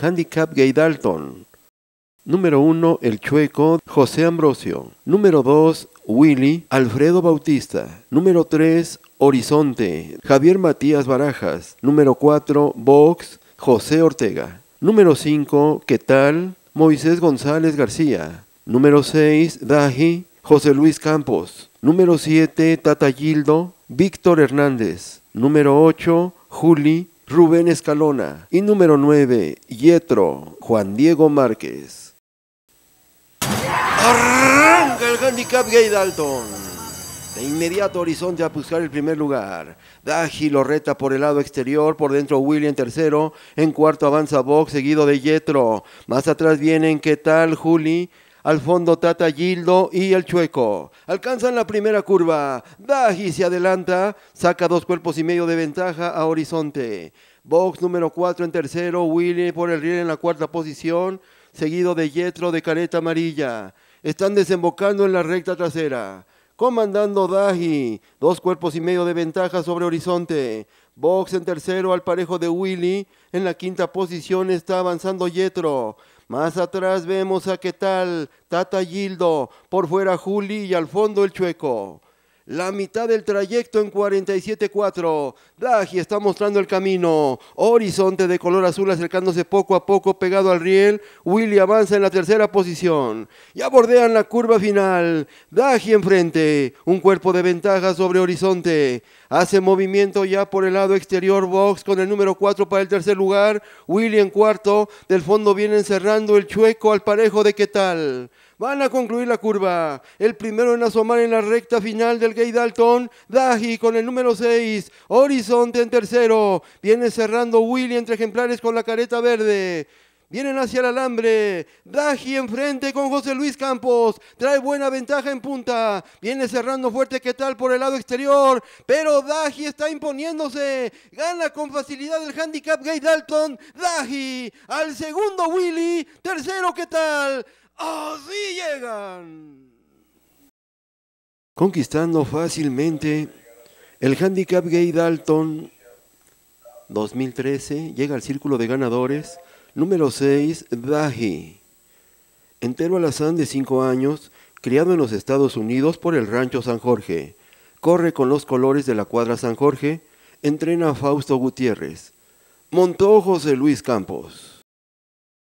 Handicap Gay Dalton. Número 1, El Chueco, José Ambrosio. Número 2, Willy, Alfredo Bautista. Número 3, Horizonte, Javier Matías Barajas. Número 4, Vox, José Ortega. Número 5, ¿Qué tal? Moisés González García. Número 6, Daji, José Luis Campos. Número 7, Tata Gildo, Víctor Hernández. Número 8, Juli, Rubén Escalona. Y número 9, Yetro, Juan Diego Márquez. Arranca el handicap Gay Dalton. De inmediato Horizonte a buscar el primer lugar. Daji lo reta por el lado exterior, por dentro William tercero, en cuarto avanza Box seguido de Yetro. Más atrás vienen ¿Qué tal Juli? Al fondo Tata Gildo y el Chueco. Alcanzan la primera curva. Daji se adelanta. Saca dos cuerpos y medio de ventaja a horizonte. Box número 4 en tercero. Willy por el riel en la cuarta posición. Seguido de Yetro de careta amarilla. Están desembocando en la recta trasera. Comandando Daji. Dos cuerpos y medio de ventaja sobre horizonte. Box en tercero al parejo de Willy. En la quinta posición está avanzando Yetro. Más atrás vemos a qué tal, Tata Gildo, por fuera Juli y al fondo el Chueco. La mitad del trayecto en 47.4. Daji está mostrando el camino. Horizonte de color azul acercándose poco a poco pegado al riel. Willy avanza en la tercera posición. Ya bordean la curva final. Daji enfrente. Un cuerpo de ventaja sobre Horizonte. Hace movimiento ya por el lado exterior Box con el número 4 para el tercer lugar. Willy en cuarto. Del fondo viene cerrando el chueco al parejo de qué tal. Van a concluir la curva. El primero en asomar en la recta final del Gay Dalton, Daji con el número 6. Horizonte en tercero. Viene cerrando Willy entre ejemplares con la careta verde. Vienen hacia el alambre. Daji enfrente con José Luis Campos. Trae buena ventaja en punta. Viene cerrando fuerte ¿Qué tal por el lado exterior. Pero Daji está imponiéndose. Gana con facilidad el handicap Gay Dalton. Daji al segundo Willy. Tercero ¿Qué tal así llegan. Conquistando fácilmente el handicap gay Dalton 2013, llega al círculo de ganadores, número 6, Daji. Entero alazán de 5 años, criado en los Estados Unidos por el Rancho San Jorge. Corre con los colores de la cuadra San Jorge, entrena a Fausto Gutiérrez. Montó José Luis Campos.